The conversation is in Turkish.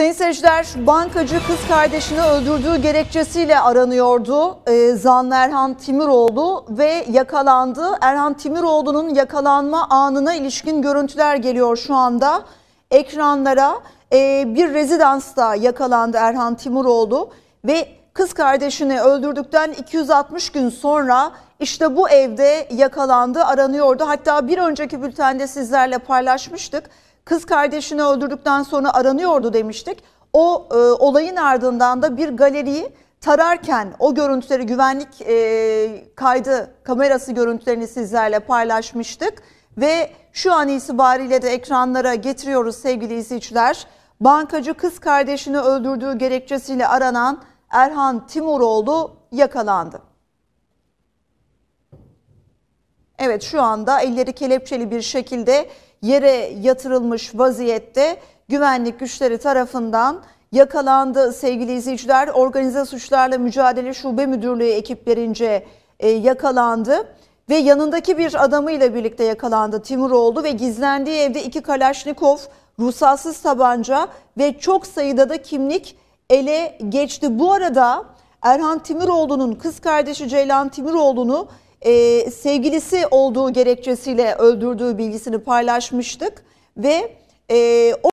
Sayın seyirciler, bankacı kız kardeşini öldürdüğü gerekçesiyle aranıyordu e, ee, zanlı Erhan Timiroğlu ve yakalandı. Erhan Timiroğlu'nun yakalanma anına ilişkin görüntüler geliyor şu anda ekranlara. E, bir rezidansta yakalandı Erhan Timiroğlu ve kız kardeşini öldürdükten 260 gün sonra işte bu evde yakalandı, aranıyordu. Hatta bir önceki bültende sizlerle paylaşmıştık. Kız kardeşini öldürdükten sonra aranıyordu demiştik. O e, olayın ardından da bir galeriyi tararken o görüntüleri güvenlik e, kaydı kamerası görüntülerini sizlerle paylaşmıştık. Ve şu an itibariyle de ekranlara getiriyoruz sevgili izleyiciler. Bankacı kız kardeşini öldürdüğü gerekçesiyle aranan Erhan Timuroğlu yakalandı. Evet şu anda elleri kelepçeli bir şekilde yere yatırılmış vaziyette güvenlik güçleri tarafından yakalandı sevgili izleyiciler. Organize suçlarla mücadele şube müdürlüğü ekiplerince e, yakalandı ve yanındaki bir adamıyla birlikte yakalandı Timur oldu ve gizlendiği evde iki Kalaşnikov, ruhsatsız tabanca ve çok sayıda da kimlik ele geçti. Bu arada Erhan Timuroğlu'nun kız kardeşi Ceylan Timuroğlu'nu e, sevgilisi olduğu gerekçesiyle öldürdüğü bilgisini paylaşmıştık ve e, o